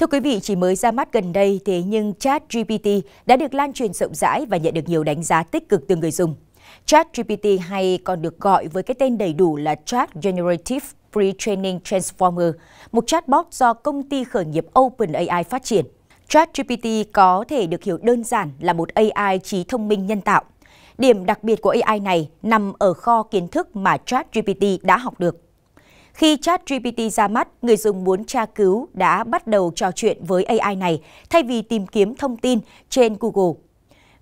Thưa quý vị, chỉ mới ra mắt gần đây thế nhưng Chat GPT đã được lan truyền rộng rãi và nhận được nhiều đánh giá tích cực từ người dùng. Chat GPT hay còn được gọi với cái tên đầy đủ là Chat Generative Pre-Training Transformer, một chatbot do công ty khởi nghiệp OpenAI phát triển. ChatGPT có thể được hiểu đơn giản là một AI trí thông minh nhân tạo. Điểm đặc biệt của AI này nằm ở kho kiến thức mà ChatGPT đã học được. Khi ChatGPT ra mắt, người dùng muốn tra cứu đã bắt đầu trò chuyện với AI này thay vì tìm kiếm thông tin trên Google.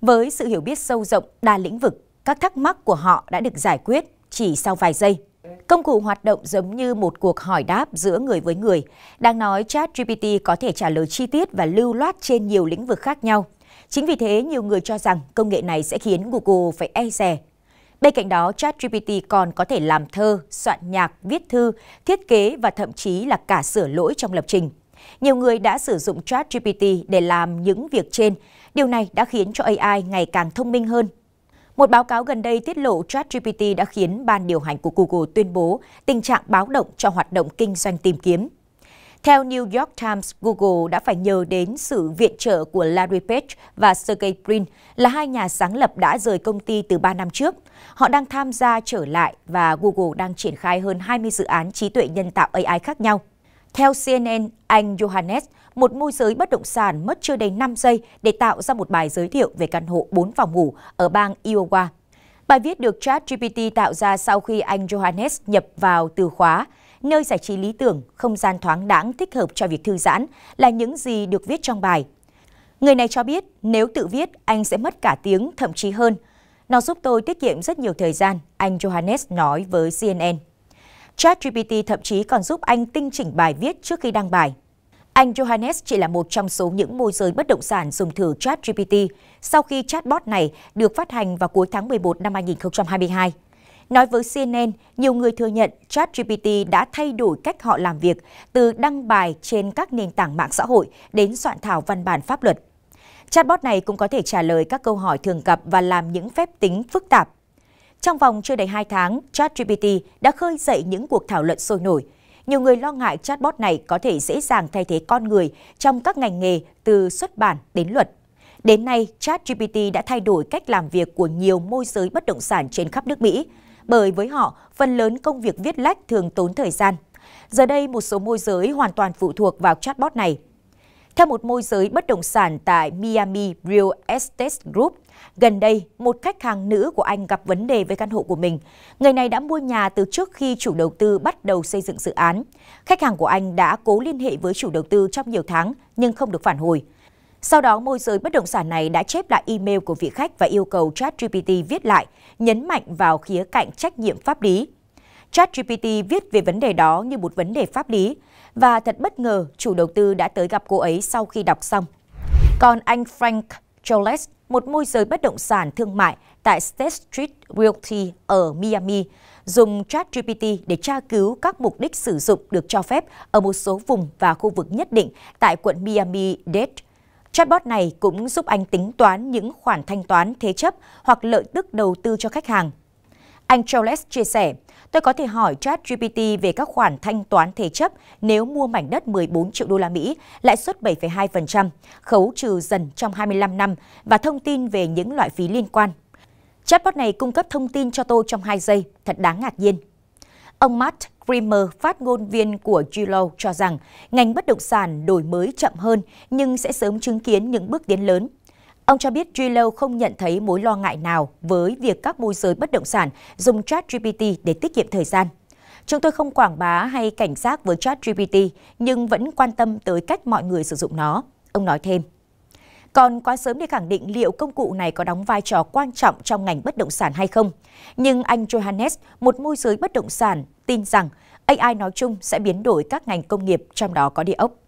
Với sự hiểu biết sâu rộng, đa lĩnh vực, các thắc mắc của họ đã được giải quyết chỉ sau vài giây. Công cụ hoạt động giống như một cuộc hỏi đáp giữa người với người. Đang nói ChatGPT có thể trả lời chi tiết và lưu loát trên nhiều lĩnh vực khác nhau. Chính vì thế, nhiều người cho rằng công nghệ này sẽ khiến Google phải e dè Bên cạnh đó, ChatGPT còn có thể làm thơ, soạn nhạc, viết thư, thiết kế và thậm chí là cả sửa lỗi trong lập trình. Nhiều người đã sử dụng ChatGPT để làm những việc trên. Điều này đã khiến cho AI ngày càng thông minh hơn. Một báo cáo gần đây tiết lộ ChatGPT đã khiến ban điều hành của Google tuyên bố tình trạng báo động cho hoạt động kinh doanh tìm kiếm. Theo New York Times, Google đã phải nhờ đến sự viện trợ của Larry Page và Sergey Brin là hai nhà sáng lập đã rời công ty từ 3 năm trước. Họ đang tham gia trở lại và Google đang triển khai hơn 20 dự án trí tuệ nhân tạo AI khác nhau. Theo CNN, anh Johannes, một môi giới bất động sản mất chưa đầy 5 giây để tạo ra một bài giới thiệu về căn hộ 4 phòng ngủ ở bang Iowa. Bài viết được ChatGPT tạo ra sau khi anh Johannes nhập vào từ khóa nơi giải trí lý tưởng, không gian thoáng đãng thích hợp cho việc thư giãn là những gì được viết trong bài. Người này cho biết nếu tự viết anh sẽ mất cả tiếng thậm chí hơn. Nó giúp tôi tiết kiệm rất nhiều thời gian, anh Johannes nói với CNN. ChatGPT thậm chí còn giúp anh tinh chỉnh bài viết trước khi đăng bài. Anh Johannes chỉ là một trong số những môi giới bất động sản dùng thử ChatGPT sau khi chatbot này được phát hành vào cuối tháng 11 năm 2022. Nói với CNN, nhiều người thừa nhận ChatGPT đã thay đổi cách họ làm việc, từ đăng bài trên các nền tảng mạng xã hội đến soạn thảo văn bản pháp luật. Chatbot này cũng có thể trả lời các câu hỏi thường gặp và làm những phép tính phức tạp. Trong vòng chưa đầy 2 tháng, ChatGPT đã khơi dậy những cuộc thảo luận sôi nổi. Nhiều người lo ngại chatbot này có thể dễ dàng thay thế con người trong các ngành nghề từ xuất bản đến luật. Đến nay, ChatGPT đã thay đổi cách làm việc của nhiều môi giới bất động sản trên khắp nước Mỹ bởi với họ, phần lớn công việc viết lách thường tốn thời gian. Giờ đây, một số môi giới hoàn toàn phụ thuộc vào chatbot này. Theo một môi giới bất động sản tại Miami Real Estate Group, gần đây, một khách hàng nữ của anh gặp vấn đề với căn hộ của mình. Người này đã mua nhà từ trước khi chủ đầu tư bắt đầu xây dựng dự án. Khách hàng của anh đã cố liên hệ với chủ đầu tư trong nhiều tháng nhưng không được phản hồi. Sau đó, môi giới bất động sản này đã chép lại email của vị khách và yêu cầu ChatGPT viết lại, nhấn mạnh vào khía cạnh trách nhiệm pháp lý. ChatGPT viết về vấn đề đó như một vấn đề pháp lý, và thật bất ngờ chủ đầu tư đã tới gặp cô ấy sau khi đọc xong. Còn anh Frank Joles, một môi giới bất động sản thương mại tại State Street Realty ở Miami, dùng ChatGPT để tra cứu các mục đích sử dụng được cho phép ở một số vùng và khu vực nhất định tại quận Miami-Dade Chatbot này cũng giúp anh tính toán những khoản thanh toán thế chấp hoặc lợi tức đầu tư cho khách hàng. Anh Charles chia sẻ, tôi có thể hỏi ChatGPT về các khoản thanh toán thế chấp nếu mua mảnh đất 14 triệu đô la Mỹ, lãi suất 7,2%, khấu trừ dần trong 25 năm và thông tin về những loại phí liên quan. Chatbot này cung cấp thông tin cho tôi trong 2 giây, thật đáng ngạc nhiên. Ông Matt Grimmer, phát ngôn viên của Gilo cho rằng ngành bất động sản đổi mới chậm hơn nhưng sẽ sớm chứng kiến những bước tiến lớn. Ông cho biết Gilo không nhận thấy mối lo ngại nào với việc các môi giới bất động sản dùng ChatGPT để tiết kiệm thời gian. Chúng tôi không quảng bá hay cảnh giác với ChatGPT nhưng vẫn quan tâm tới cách mọi người sử dụng nó, ông nói thêm còn quá sớm để khẳng định liệu công cụ này có đóng vai trò quan trọng trong ngành bất động sản hay không. Nhưng anh Johannes, một môi giới bất động sản, tin rằng AI nói chung sẽ biến đổi các ngành công nghiệp, trong đó có địa ốc.